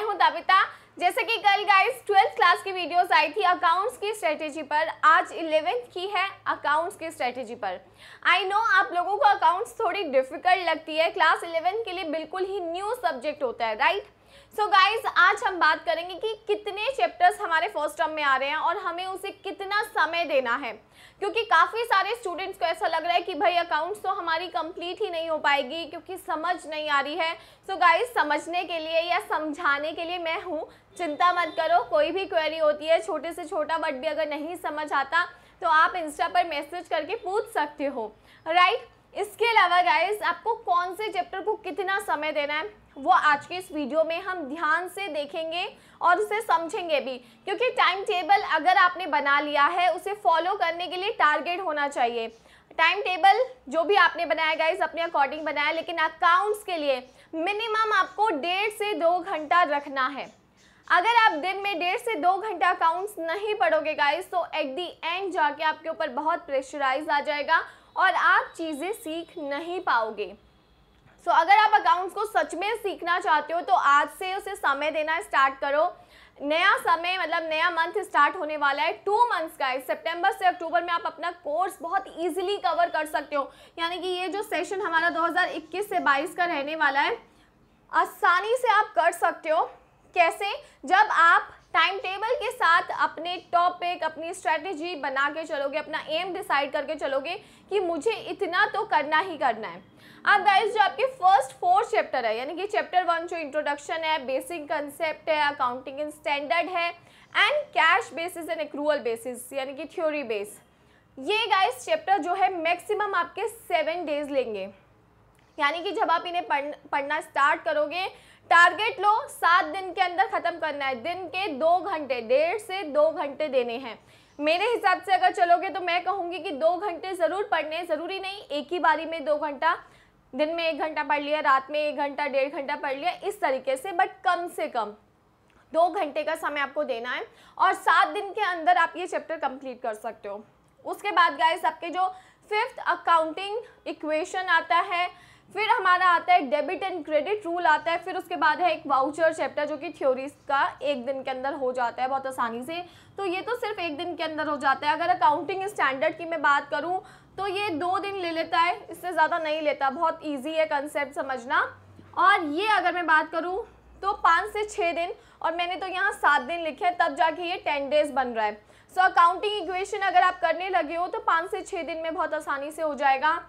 मैं हूं तबिता जैसे कि कल गाइस ट्वेल्थ क्लास की वीडियोस आई थी अकाउंट्स की स्ट्रेटेजी पर आज इलेवेंथ की है अकाउंट्स की स्ट्रेटेजी पर आई नो आप लोगों को अकाउंट्स थोड़ी डिफिकल्ट लगती है क्लास इलेवेंथ के लिए बिल्कुल ही न्यू सब्जेक्ट होता है राइट सो so गाइज आज हम बात करेंगे कि कितने चैप्टर्स हमारे फर्स्ट टर्म में आ रहे हैं और हमें उसे कितना समय देना है क्योंकि काफ़ी सारे स्टूडेंट्स को ऐसा लग रहा है कि भाई अकाउंट्स तो हमारी कंप्लीट ही नहीं हो पाएगी क्योंकि समझ नहीं आ रही है सो so गाइज समझने के लिए या समझाने के लिए मैं हूँ चिंता मत करो कोई भी क्वेरी होती है छोटे से छोटा बट भी अगर नहीं समझ आता तो आप इंस्टा पर मैसेज करके पूछ सकते हो राइट right? इसके अलावा गाइस आपको कौन से चैप्टर को कितना समय देना है वो आज के इस वीडियो में हम ध्यान से देखेंगे और उसे समझेंगे भी क्योंकि टाइम टेबल अगर आपने बना लिया है उसे फॉलो करने के लिए टारगेट होना चाहिए टाइम टेबल जो भी आपने बनाया गाइस अपने अकॉर्डिंग बनाया लेकिन अकाउंट्स के लिए मिनिमम आपको डेढ़ से दो घंटा रखना है अगर आप दिन में डेढ़ से दो घंटा अकाउंट्स नहीं पढ़ोगे गाइस तो एट दी एंड जाके आपके ऊपर बहुत प्रेशराइज आ जाएगा और आप चीज़ें सीख नहीं पाओगे सो so, अगर आप अकाउंट्स को सच में सीखना चाहते हो तो आज से उसे समय देना स्टार्ट करो नया समय मतलब नया मंथ स्टार्ट होने वाला है टू मंथ्स का है सितंबर से अक्टूबर में आप अपना कोर्स बहुत इजीली कवर कर सकते हो यानी कि ये जो सेशन हमारा 2021 से 22 का रहने वाला है आसानी से आप कर सकते हो कैसे जब आप टाइम टेबल के साथ अपने टॉपिक अपनी स्ट्रेटेजी बना के चलोगे अपना एम डिसाइड करके चलोगे कि मुझे इतना तो करना ही करना है अब हाँ गाइज जो आपके फर्स्ट फोर चैप्टर है यानी कि चैप्टर वन जो इंट्रोडक्शन है बेसिक कंसेप्ट है अकाउंटिंग इन स्टैंडर्ड है and cash basis and accrual basis यानी कि थ्योरी बेस ये गाइज चैप्टर जो है मैक्सिमम आपके सेवन डेज लेंगे यानी कि जब आप इन्हें पढ़ पढ़ना स्टार्ट करोगे टारगेट लो सात दिन के अंदर ख़त्म करना है दिन के दो घंटे डेढ़ से दो घंटे देने हैं मेरे हिसाब से अगर चलोगे तो मैं कहूँगी कि दो घंटे ज़रूर पढ़ने ज़रूरी नहीं एक ही बारी में दो घंटा दिन में एक घंटा पढ़ लिया रात में एक घंटा डेढ़ घंटा पढ़ लिया इस तरीके से बट कम से कम दो घंटे का समय आपको देना है और सात दिन के अंदर आप ये चैप्टर कंप्लीट कर सकते हो उसके बाद गाइस आपके जो फिफ्थ अकाउंटिंग इक्वेशन आता है फिर हमारा आता है डेबिट एंड क्रेडिट रूल आता है फिर उसके बाद है एक वाउचर चैप्टर जो कि थ्योरीज का एक दिन के अंदर हो जाता है बहुत आसानी से तो ये तो सिर्फ एक दिन के अंदर हो जाता है अगर अकाउंटिंग स्टैंडर्ड की मैं बात करूँ तो ये दो दिन ले लेता है इससे ज़्यादा नहीं लेता बहुत ईजी है कंसेप्ट समझना और ये अगर मैं बात करूँ तो पाँच से छः दिन और मैंने तो यहाँ सात दिन लिखे हैं तब जाके ये टेन डेज बन रहा है सो अकाउंटिंग इक्वेशन अगर आप करने लगे हो तो पाँच से छः दिन में बहुत आसानी से हो जाएगा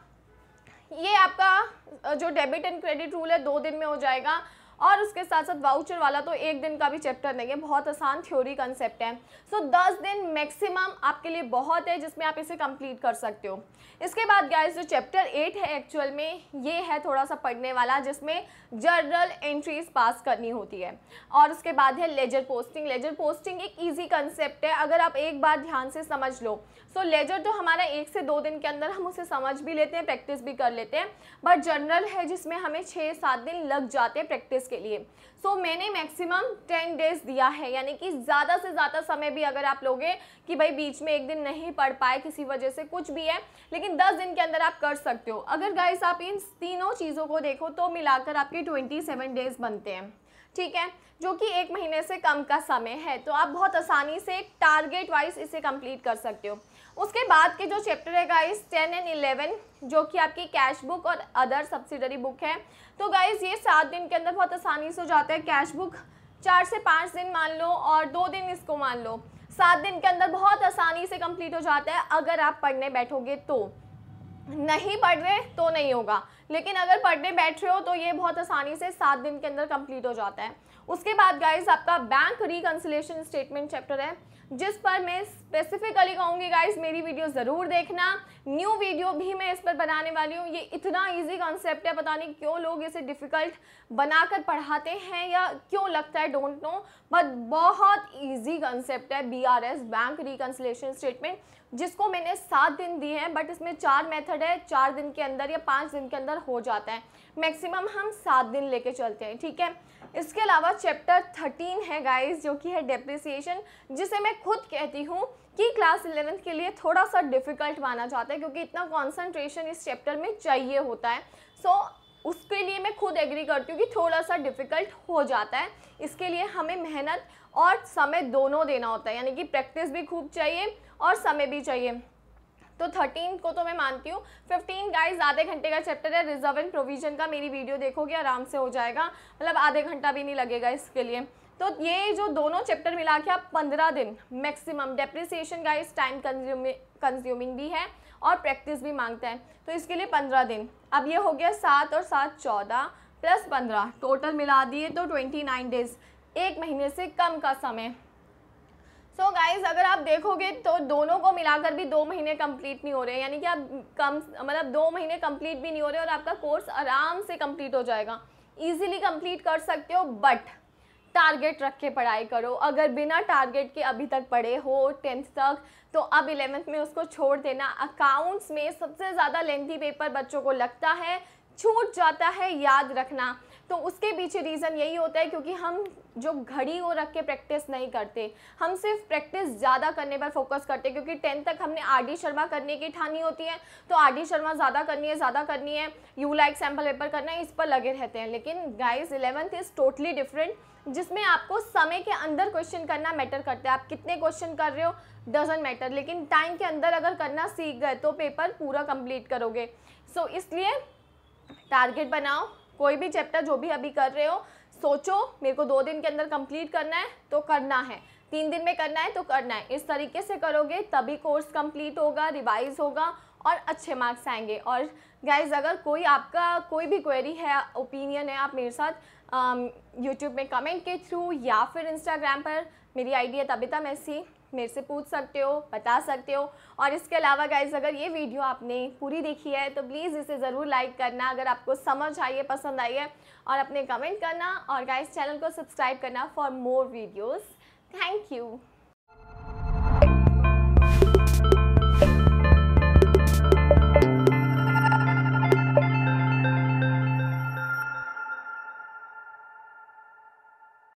ये आपका जो डेबिट एंड क्रेडिट रूल है दो दिन में हो जाएगा और उसके साथ साथ वाउचर वाला तो एक दिन का भी चैप्टर नहीं है बहुत आसान थ्योरी कंसेप्ट है सो so, दस दिन मैक्सिमम आपके लिए बहुत है जिसमें आप इसे कंप्लीट कर सकते हो इसके बाद गाइस जो चैप्टर एट है एक्चुअल में ये है थोड़ा सा पढ़ने वाला जिसमें जर्नल एंट्रीज पास करनी होती है और उसके बाद है लेजर पोस्टिंग लेजर पोस्टिंग एक ईजी कंसेप्ट है अगर आप एक बार ध्यान से समझ लो सो so, लेजर तो हमारा एक से दो दिन के अंदर हम उसे समझ भी लेते हैं प्रैक्टिस भी कर लेते हैं बट जर्नल है जिसमें हमें छः सात दिन लग जाते हैं प्रैक्टिस के लिए सो so, मैंने मैक्सिमम टेन डेज दिया है यानी कि ज़्यादा से ज़्यादा समय भी अगर आप लोगे कि भाई बीच में एक दिन नहीं पढ़ पाए किसी वजह से कुछ भी है लेकिन दस दिन के अंदर आप कर सकते हो अगर गाइस आप इन तीनों चीज़ों को देखो तो मिलाकर आपके ट्वेंटी सेवन डेज बनते हैं ठीक है जो कि एक महीने से कम का समय है तो आप बहुत आसानी से टारगेट वाइज इसे कंप्लीट कर सकते हो उसके बाद के जो चैप्टर है गाइस टेन एंड इलेवन जो कि आपकी कैश बुक और अदर सब्सिडरी बुक है तो गाइस ये सात दिन के अंदर बहुत आसानी से हो जाता है कैश बुक चार से पाँच दिन मान लो और दो दिन इसको मान लो सात दिन के अंदर बहुत आसानी से कंप्लीट हो जाता है अगर आप पढ़ने बैठोगे तो नहीं पढ़ रहे तो नहीं होगा लेकिन अगर पढ़ने बैठ रहे हो तो ये बहुत आसानी से सात दिन के अंदर कंप्लीट हो जाता है उसके बाद गाइज आपका बैंक रिकन्सिलेशन स्टेटमेंट चैप्टर है जिस पर मैं स्पेसिफिकली कहूँगी गाइज मेरी वीडियो ज़रूर देखना न्यू वीडियो भी मैं इस पर बनाने वाली हूँ ये इतना इजी कॉन्सेप्ट है पता नहीं क्यों लोग इसे डिफ़िकल्ट बनाकर पढ़ाते हैं या क्यों लगता है डोंट नो बट बहुत इजी कॉन्सेप्ट है B R S bank reconciliation statement जिसको मैंने सात दिन दिए हैं बट इसमें चार मेथड है चार दिन के अंदर या पाँच दिन के अंदर हो जाता है मैक्सिमम हम सात दिन लेके चलते हैं ठीक है इसके अलावा चैप्टर थर्टीन है गाइस जो कि है डेप्रिसिएशन जिसे मैं खुद कहती हूँ कि क्लास इलेवेंथ के लिए थोड़ा सा डिफ़िकल्ट माना जाता है क्योंकि इतना कॉन्सेंट्रेशन इस चैप्टर में चाहिए होता है सो so, उसके लिए मैं खुद एग्री करती हूँ कि थोड़ा सा डिफ़िकल्ट हो जाता है इसके लिए हमें मेहनत और समय दोनों देना होता है यानी कि प्रैक्टिस भी खूब चाहिए और समय भी चाहिए तो थर्टीन को तो मैं मानती हूँ फिफ्टीन गाइज आधे घंटे का चैप्टर है रिजर्व एंड प्रोविजन का मेरी वीडियो देखोगे आराम से हो जाएगा मतलब आधे घंटा भी नहीं लगेगा इसके लिए तो ये जो दोनों चैप्टर मिला के आप पंद्रह दिन maximum depreciation guys time time consuming भी है और प्रैक्टिस भी मांगता है तो इसके लिए पंद्रह दिन अब ये हो गया सात और सात चौदह प्लस पंद्रह टोटल मिला दिए तो ट्वेंटी नाइन डेज एक महीने से कम का समय सो so गाइज अगर आप देखोगे तो दोनों को मिलाकर भी दो महीने कंप्लीट नहीं हो रहे यानी कि आप कम मतलब दो महीने कंप्लीट भी नहीं हो रहे और आपका कोर्स आराम से कंप्लीट हो जाएगा ईजिली कंप्लीट कर सकते हो बट टारगेट रख के पढ़ाई करो अगर बिना टारगेट के अभी तक पढ़े हो टेंथ तक तो अब इलेवेंथ में उसको छोड़ देना अकाउंट्स में सबसे ज़्यादा लेंथी पेपर बच्चों को लगता है छूट जाता है याद रखना तो उसके पीछे रीज़न यही होता है क्योंकि हम जो घड़ी को रख के प्रैक्टिस नहीं करते हम सिर्फ प्रैक्टिस ज़्यादा करने पर फोकस करते हैं क्योंकि टेंथ तक हमने आर डी शर्मा करने की ठानी होती है तो आर डी शर्मा ज़्यादा करनी है ज़्यादा करनी है यू लाइक सैम्पल पेपर करना है इस पर लगे रहते हैं लेकिन guys eleventh is totally different जिसमें आपको समय के अंदर क्वेश्चन करना मैटर करता है आप कितने क्वेश्चन कर रहे हो डजेंट मैटर लेकिन टाइम के अंदर अगर करना सीख गए तो पेपर पूरा कंप्लीट करोगे सो so, इसलिए टारगेट बनाओ कोई भी चैप्टर जो भी अभी कर रहे हो सोचो मेरे को दो दिन के अंदर कंप्लीट करना है तो करना है तीन दिन में करना है तो करना है इस तरीके से करोगे तभी कोर्स कंप्लीट होगा रिवाइज होगा और अच्छे मार्क्स आएंगे और गाइज अगर कोई आपका कोई भी क्वेरी है ओपिनियन है आप मेरे साथ यूट्यूब um, में कमेंट के थ्रू या फिर इंस्टाग्राम पर मेरी आईडी है तबिता मैसी मेरे से पूछ सकते हो बता सकते हो और इसके अलावा गाइज अगर ये वीडियो आपने पूरी देखी है तो प्लीज़ इसे ज़रूर लाइक करना अगर आपको समझ आई है पसंद आई है और अपने कमेंट करना और गाइज चैनल को सब्सक्राइब करना for more videos thank you